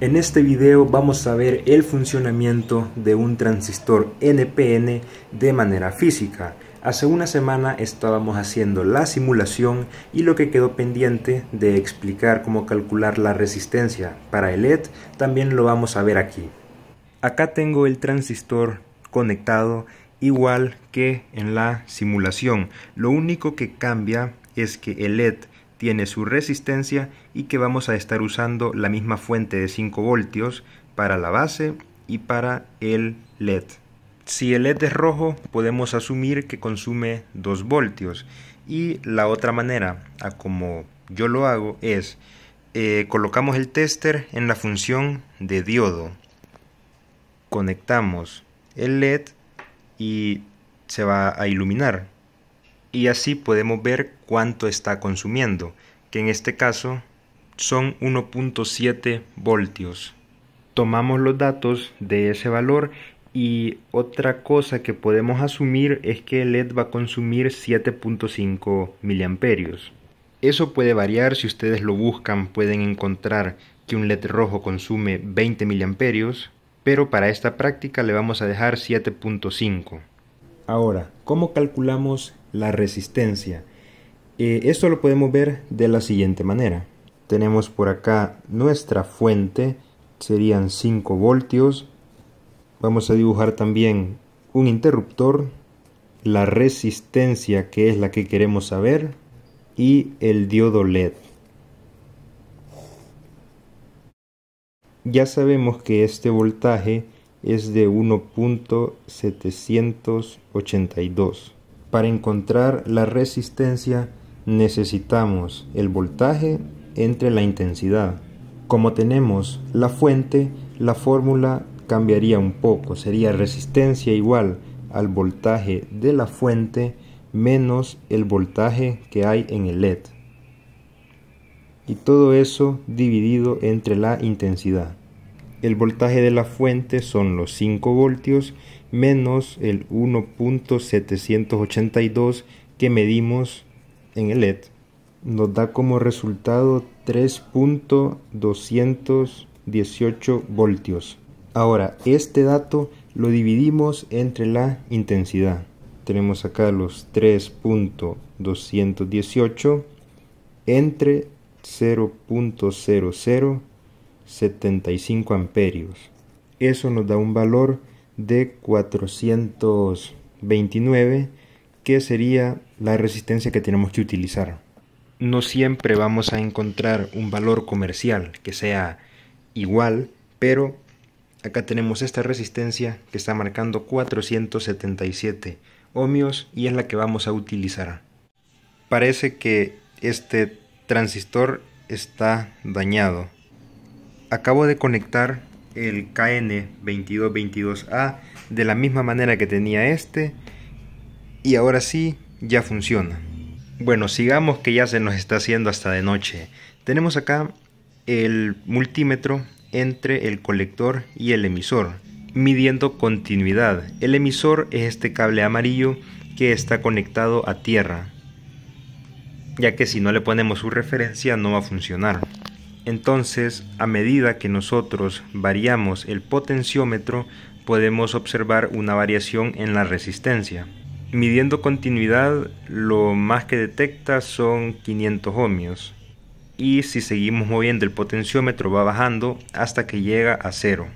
En este video vamos a ver el funcionamiento de un transistor NPN de manera física. Hace una semana estábamos haciendo la simulación y lo que quedó pendiente de explicar cómo calcular la resistencia para el LED también lo vamos a ver aquí. Acá tengo el transistor conectado igual que en la simulación. Lo único que cambia es que el LED tiene su resistencia y que vamos a estar usando la misma fuente de 5 voltios para la base y para el LED. Si el LED es rojo, podemos asumir que consume 2 voltios. Y la otra manera, a como yo lo hago, es eh, colocamos el tester en la función de diodo. Conectamos el LED y se va a iluminar y así podemos ver cuánto está consumiendo, que en este caso son 1.7 voltios. Tomamos los datos de ese valor y otra cosa que podemos asumir es que el LED va a consumir 7.5 miliamperios. Eso puede variar, si ustedes lo buscan pueden encontrar que un LED rojo consume 20 miliamperios, pero para esta práctica le vamos a dejar 7.5. Ahora, ¿cómo calculamos la resistencia. Eh, esto lo podemos ver de la siguiente manera. Tenemos por acá nuestra fuente, serían 5 voltios. Vamos a dibujar también un interruptor, la resistencia que es la que queremos saber y el diodo LED. Ya sabemos que este voltaje es de 1.782 para encontrar la resistencia necesitamos el voltaje entre la intensidad. Como tenemos la fuente, la fórmula cambiaría un poco. Sería resistencia igual al voltaje de la fuente menos el voltaje que hay en el LED. Y todo eso dividido entre la intensidad. El voltaje de la fuente son los 5 voltios menos el 1.782 que medimos en el LED. Nos da como resultado 3.218 voltios. Ahora, este dato lo dividimos entre la intensidad. Tenemos acá los 3.218 entre 0.00 75 amperios. Eso nos da un valor de 429 que sería la resistencia que tenemos que utilizar. No siempre vamos a encontrar un valor comercial que sea igual, pero acá tenemos esta resistencia que está marcando 477 ohmios y es la que vamos a utilizar. Parece que este transistor está dañado acabo de conectar el KN2222A de la misma manera que tenía este y ahora sí ya funciona. Bueno, sigamos que ya se nos está haciendo hasta de noche. Tenemos acá el multímetro entre el colector y el emisor, midiendo continuidad. El emisor es este cable amarillo que está conectado a tierra, ya que si no le ponemos su referencia no va a funcionar. Entonces, a medida que nosotros variamos el potenciómetro, podemos observar una variación en la resistencia. Midiendo continuidad, lo más que detecta son 500 ohmios. Y si seguimos moviendo el potenciómetro va bajando hasta que llega a cero.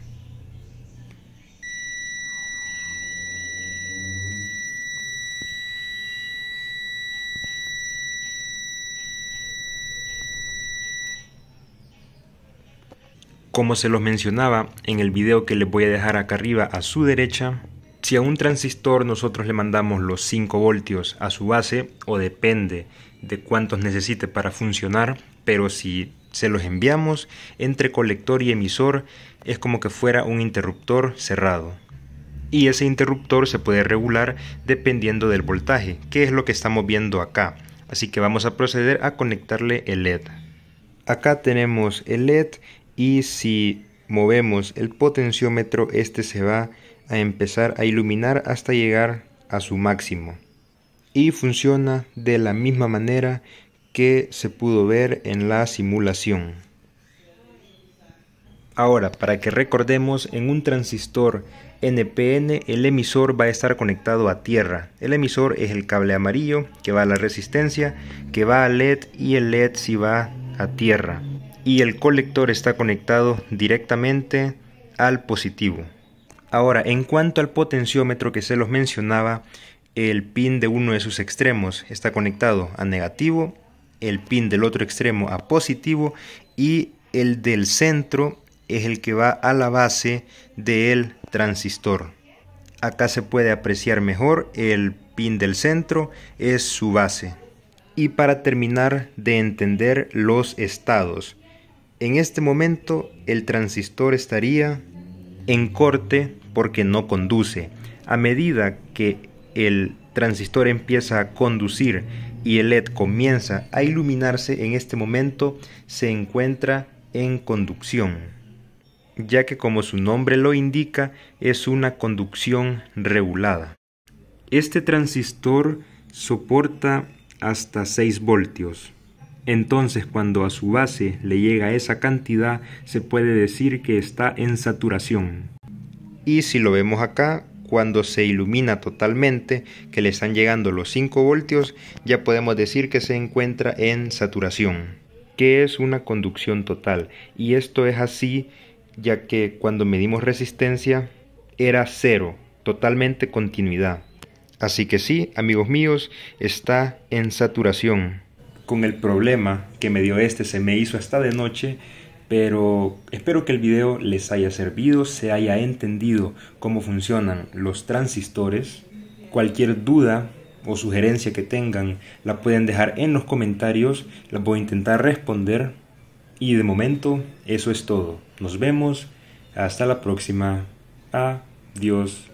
Como se los mencionaba en el video que les voy a dejar acá arriba a su derecha, si a un transistor nosotros le mandamos los 5 voltios a su base, o depende de cuántos necesite para funcionar, pero si se los enviamos entre colector y emisor, es como que fuera un interruptor cerrado. Y ese interruptor se puede regular dependiendo del voltaje, que es lo que estamos viendo acá. Así que vamos a proceder a conectarle el LED. Acá tenemos el LED y si movemos el potenciómetro, este se va a empezar a iluminar hasta llegar a su máximo. Y funciona de la misma manera que se pudo ver en la simulación. Ahora, para que recordemos, en un transistor NPN el emisor va a estar conectado a tierra. El emisor es el cable amarillo que va a la resistencia, que va a LED y el LED si va a tierra y el colector está conectado directamente al positivo. Ahora, en cuanto al potenciómetro que se los mencionaba, el pin de uno de sus extremos está conectado a negativo, el pin del otro extremo a positivo y el del centro es el que va a la base del transistor. Acá se puede apreciar mejor el pin del centro es su base. Y para terminar de entender los estados, en este momento el transistor estaría en corte porque no conduce. A medida que el transistor empieza a conducir y el LED comienza a iluminarse, en este momento se encuentra en conducción, ya que como su nombre lo indica, es una conducción regulada. Este transistor soporta hasta 6 voltios. Entonces cuando a su base le llega esa cantidad, se puede decir que está en saturación. Y si lo vemos acá, cuando se ilumina totalmente, que le están llegando los 5 voltios, ya podemos decir que se encuentra en saturación, que es una conducción total. Y esto es así ya que cuando medimos resistencia era cero, totalmente continuidad. Así que sí, amigos míos, está en saturación con el problema que me dio este, se me hizo hasta de noche, pero espero que el video les haya servido, se haya entendido cómo funcionan los transistores. Cualquier duda o sugerencia que tengan la pueden dejar en los comentarios, las voy a intentar responder. Y de momento eso es todo. Nos vemos. Hasta la próxima. Adiós.